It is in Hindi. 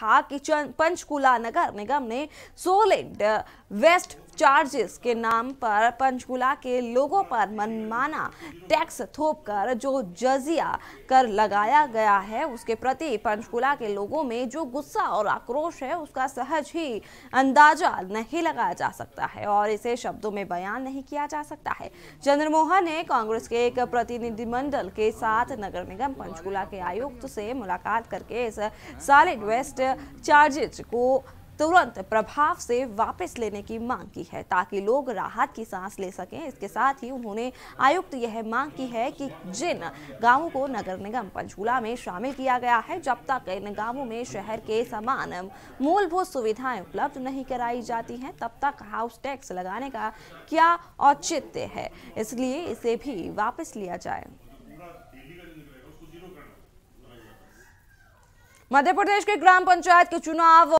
हा किचन पंचकूला नगर निगम ने सोलेड वेस्ट चार्जेस के नाम पर पंचकुला के लोगों पर मनमाना टैक्स थोपकर जो जजिया कर लगाया गया है उसके प्रति पंचकुला के लोगों में जो गुस्सा और आक्रोश है उसका सहज ही अंदाजा नहीं लगाया जा सकता है और इसे शब्दों में बयान नहीं किया जा सकता है चंद्रमोहन ने कांग्रेस के एक प्रतिनिधिमंडल के साथ नगर निगम पंचकुला के आयुक्त से मुलाकात करके इस सॉलिड वेस्ट चार्जेज को तुरंत प्रभाव से वापस लेने की मांग की है ताकि लोग राहत की सांस ले सकें इसके साथ ही उन्होंने आयुक्त यह मांग की है कि जिन गांवों को नगर निगम पंचकूला में शामिल किया गया है जब तक इन गांवों में शहर के समान मूलभूत सुविधाएं उपलब्ध नहीं कराई जाती हैं तब तक हाउस टैक्स लगाने का क्या औचित्य है इसलिए इसे भी वापस लिया जाए मध्य प्रदेश के ग्राम पंचायत के चुनाव